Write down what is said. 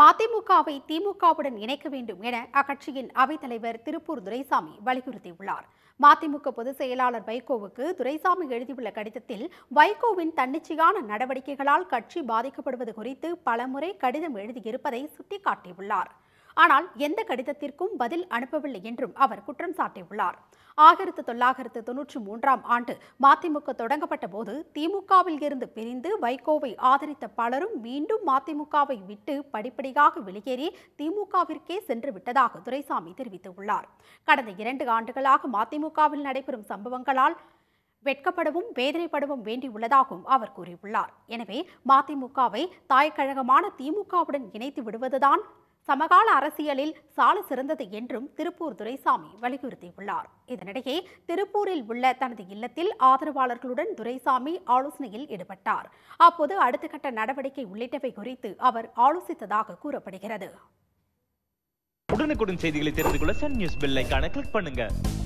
மதிமுகவை திமுகவுடன் இணைக்க வேண்டும் என அக்கட்சியின் அவைத்தலைவர் திருப்பூர் துரைசாமி வலியுறுத்தியுள்ளார் மதிமுக பொதுச் செயலாளர் வைகோவுக்கு துரைசாமி எழுதியுள்ள கடிதத்தில் வைகோவின் தன்னிச்சையான நடவடிக்கைகளால் கட்சி பாதிக்கப்படுவது குறித்து பலமுறை கடிதம் எழுதியிருப்பதை சுட்டிக்காட்டியுள்ளார் ஆனால் எந்த கடிதத்திற்கும் பதில் அனுப்பவில்லை என்றும் அவர் குற்றம் சாட்டியுள்ளார் ஆயிரத்து தொள்ளாயிரத்து தொன்னூற்றி மூன்றாம் ஆண்டு மதிமுக தொடங்கப்பட்ட போது திமுகவில் இருந்து பிரிந்து வைகோவை ஆதரித்த பலரும் மீண்டும் மதிமுகவை விட்டு படிப்படியாக வெளியேறி திமுகவிற்கே சென்று விட்டதாக துரைசாமி தெரிவித்துள்ளார் கடந்த இரண்டு ஆண்டுகளாக மதிமுகவில் நடைபெறும் சம்பவங்களால் வெட்கப்படவும் வேதனைப்படவும் வேண்டியுள்ளதாகவும் அவர் கூறியுள்ளார் எனவே மதிமுகவை தாய்க்கழகமான திமுகவுடன் இணைத்து விடுவதுதான் சமகால அரசியலில் சால சிறந்தது என்றும் திருப்பூர் துரைசாமி வலியுறுத்தியுள்ளார் இதனிடையே திருப்பூரில் உள்ள தனது இல்லத்தில் ஆதரவாளர்களுடன் துரைசாமி ஆலோசனையில் ஈடுபட்டார் அப்போது அடுத்த கட்ட நடவடிக்கை உள்ளிட்டவை குறித்து அவர் ஆலோசித்ததாக கூறப்படுகிறது உடனுக்குடன் செய்திகளை தெரிந்து கொள்ள சன் நியூஸ் கிளிக் பண்ணுங்க